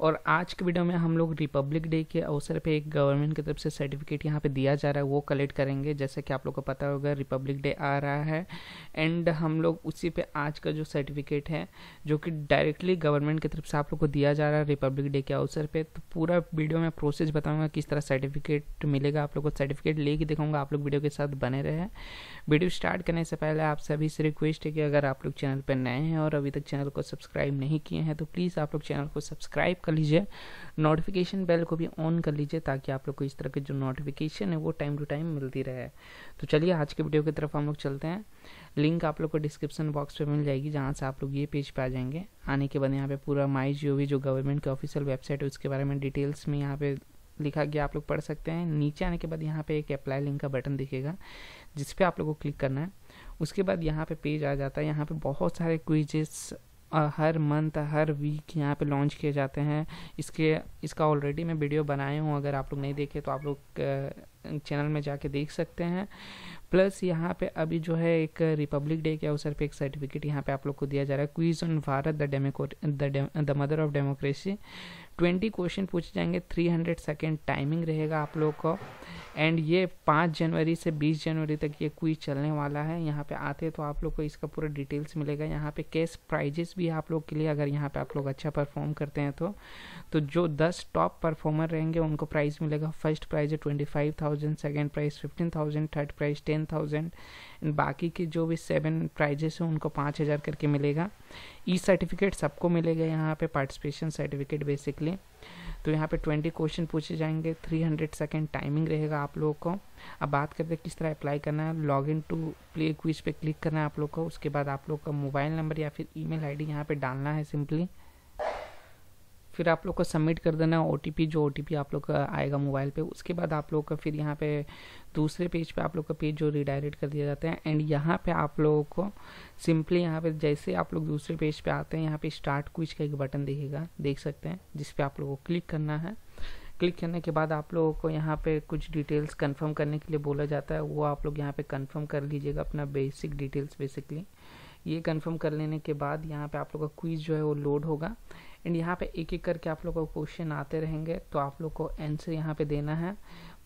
और आज के वीडियो में हम लोग रिपब्लिक डे के अवसर पे एक गवर्नमेंट की तरफ से सर्टिफिकेट यहाँ पे दिया जा रहा है वो कलेक्ट करेंगे जैसे कि आप लोगों को पता होगा रिपब्लिक डे आ रहा है एंड हम लोग उसी पे आज का जो सर्टिफिकेट है जो कि डायरेक्टली गवर्नमेंट की तरफ से आप लोग को दिया जा रहा है रिपब्लिक डे के अवसर पर तो पूरा वीडियो में प्रोसेस बताऊँगा किस तरह सर्टिफिकेट मिलेगा आप लोग को सर्टिफिकेट ले के आप लोग वीडियो के साथ बने रहे वीडियो स्टार्ट करने से पहले आप सभी से रिक्वेस्ट है कि अगर आप लोग चैनल पर नए हैं और अभी तक चैनल को सब्सक्राइब नहीं किए हैं तो प्लीज़ आप लोग चैनल को सब्सक्राइब कर लीजिए नोटिफिकेशन बेल को भी ऑन कर लीजिए ताकि आप लोग को इस तरह के जो नोटिफिकेशन है वो टाइम टू टाइम मिलती रहे तो चलिए आज के वीडियो की तरफ हम लोग चलते हैं लिंक आप लोग को डिस्क्रिप्शन बॉक्स पे मिल जाएगी जहाँ से आप लोग ये पेज पे आ जाएंगे आने के बाद यहाँ पे पूरा माई जियो जो गवर्नमेंट की ऑफिशियल वेबसाइट है उसके बारे में डिटेल्स में यहाँ पे लिखा गया आप लोग पढ़ सकते हैं नीचे आने के बाद यहाँ पे एक अप्लाई लिंक का बटन दिखेगा जिस पे आप लोग को क्लिक करना है उसके बाद यहाँ पे पेज आ जाता है यहाँ पे बहुत सारे क्विजेस हर मंथ हर वीक यहाँ पे लॉन्च किए जाते हैं इसके इसका ऑलरेडी मैं वीडियो बनाए हूँ अगर आप लोग नहीं देखे तो आप लोग चैनल में जाके देख सकते हैं प्लस यहाँ पे अभी जो है एक रिपब्लिक डे के अवसर पे एक सर्टिफिकेट यहाँ पे आप लोग को दिया जा रहा है quiz on Bharat the the mother of democracy twenty question पूछे जाएंगे थ्री हंड्रेड सेकेंड टाइमिंग रहेगा आप लोग को एंड ये पाँच जनवरी से बीस जनवरी तक ये क्वीज चलने वाला है यहाँ पे आते तो आप लोग को इसका पूरा डिटेल्स मिलेगा यहाँ पे कैश प्राइजेस भी आप लोग के लिए अगर यहाँ पे आप लोग अच्छा परफॉर्म करते हैं तो तो जो दस टॉप परफॉर्मर रहेंगे उनको प्राइज़ मिलेगा फर्स्ट प्राइज है twenty five thousand second prize fifteen thousand third prize ten ten thousand बाकी के जो भी सेवन प्राइजेस हैं उनको पाँच हज़ार करके मिलेगा ई सर्टिफिकेट सबको मिलेगा यहाँ पे पार्टिसिपेशन सर्टिफिकेट बेसिकली तो यहाँ पे ट्वेंटी क्वेश्चन पूछे जाएंगे थ्री हंड्रेड सेकेंड टाइमिंग रहेगा आप लोगों को अब बात करते हैं किस तरह अप्लाई करना है log in to play quiz पे क्लिक करना है आप लोग को उसके बाद आप लोग का मोबाइल नंबर या फिर ईमेल आईडी यहाँ पे डालना है सिंपली फिर आप लोग को सबमिट कर देना ओ जो ओ आप लोग का आएगा मोबाइल पे उसके बाद आप लोग का फिर यहाँ पे दूसरे पेज पे आप लोग का पेज जो रिडायरेक्ट कर दिया जाता है एंड यहाँ पे आप लोगों को सिंपली यहाँ पे जैसे आप लोग दूसरे पेज पे आते हैं यहाँ पे स्टार्ट क्विज का एक बटन दिखेगा देख सकते हैं जिस आप लोग को क्लिक करना है क्लिक करने के बाद आप लोगों को यहाँ पे कुछ डिटेल्स कन्फर्म करने के लिए बोला जाता है वो आप लोग यहाँ पे कन्फर्म कर लीजिएगा अपना बेसिक डिटेल्स बेसिकली ये कंफर्म कर लेने के बाद यहाँ पे आप लोग का क्विज जो है वो लोड होगा एंड यहाँ पे एक एक करके आप लोग का क्वेश्चन आते रहेंगे तो आप लोग को आंसर यहाँ पे देना है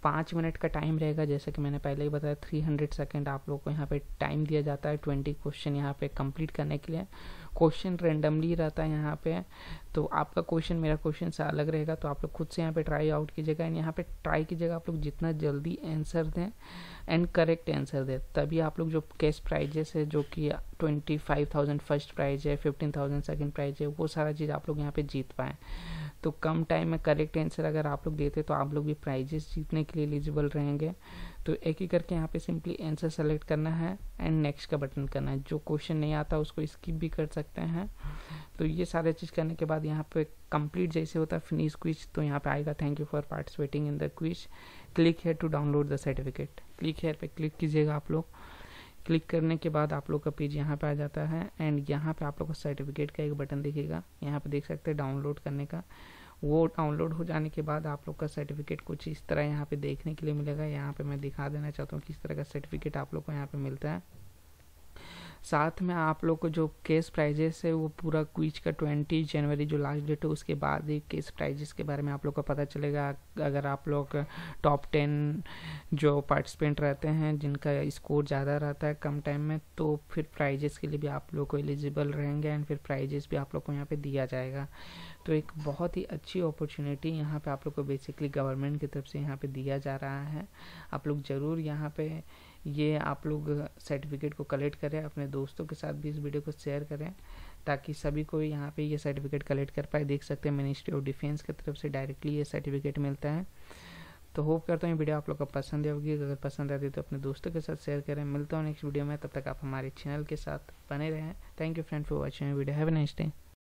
पाँच मिनट का टाइम रहेगा जैसे कि मैंने पहले ही बताया थ्री हंड्रेड सेकेंड आप लोग को यहाँ पे टाइम दिया जाता है ट्वेंटी क्वेश्चन यहाँ पे कंप्लीट करने के लिए क्वेश्चन रेंडमली रहता है यहाँ पे तो आपका क्वेश्चन मेरा क्वेश्चन से अलग रहेगा तो आप लोग खुद से यहाँ पे ट्राई आउट कीजिएगा एंड यहाँ पे ट्राई कीजिएगा आप लोग जितना जल्दी आंसर दें एंड करेक्ट आंसर दें तभी आप लोग जो कैश प्राइजेस है जो कि twenty five thousand first prize है फिफ्टीन थाउजेंड सेकेंड प्राइज है वो सारा चीज़ आप लोग यहाँ पर जीत पाएँ तो कम टाइम में करेक्ट आंसर अगर आप लोग देते तो आप लोग भी प्राइजेस जीतने के लिए एलिजिबल रहेंगे तो एक ही करके यहाँ पे सिंपली आंसर सेलेक्ट करना है एंड नेक्स्ट का बटन करना है जो क्वेश्चन नहीं आता उसको स्किप भी कर सकते हैं तो ये सारे चीज़ करने के बाद यहाँ पे कंप्लीट जैसे होता है फिनिश क्विज तो यहाँ पे आएगा thank you for participating in the quiz click here to download the certificate click here पे क्लिक कीजिएगा आप लोग क्लिक करने के बाद आप लोग का पेज यहाँ पे आ जाता है एंड यहाँ पे आप लोग को सर्टिफिकेट का एक बटन दिखेगा यहाँ पे देख सकते हैं डाउनलोड करने का वो डाउनलोड हो जाने के बाद आप लोग का सर्टिफिकेट कुछ इस तरह यहाँ पे देखने के लिए मिलेगा यहाँ पे मैं दिखा देना चाहता हूँ किस तरह का सर्टिफिकेट आप लोग को यहाँ पे मिलता है साथ में आप लोग को जो केस प्राइजेस है वो पूरा क्विज का ट्वेंटी जनवरी जो लास्ट डेट है उसके बाद ही केस प्राइजेस के बारे में आप लोग को पता चलेगा अगर आप लोग टॉप टेन जो पार्टिसिपेंट रहते हैं जिनका स्कोर ज़्यादा रहता है कम टाइम में तो फिर प्राइजेस के लिए भी आप लोग को एलिजिबल रहेंगे एंड फिर प्राइजेस भी आप लोग को यहाँ पर दिया जाएगा तो एक बहुत ही अच्छी अपॉर्चुनिटी यहाँ पर आप लोग को बेसिकली गवर्नमेंट की तरफ से यहाँ पर दिया जा रहा है आप लोग ज़रूर यहाँ पे ये आप लोग सर्टिफिकेट को कलेक्ट करें अपने दोस्तों के साथ भी इस वीडियो को शेयर करें ताकि सभी को यहाँ पे ये सर्टिफिकेट कलेक्ट कर पाए देख सकते हैं मिनिस्ट्री ऑफ डिफेंस की तरफ से डायरेक्टली ये सर्टिफिकेट मिलता है तो होप करता हूँ ये वीडियो आप लोग को पसंद होगी अगर पसंद आती है तो अपने दोस्तों के साथ शेयर करें मिलता हूँ नेक्स्ट वीडियो में तब तक आप हमारे चैनल के साथ बने रहें thank you friend for watching video have nice day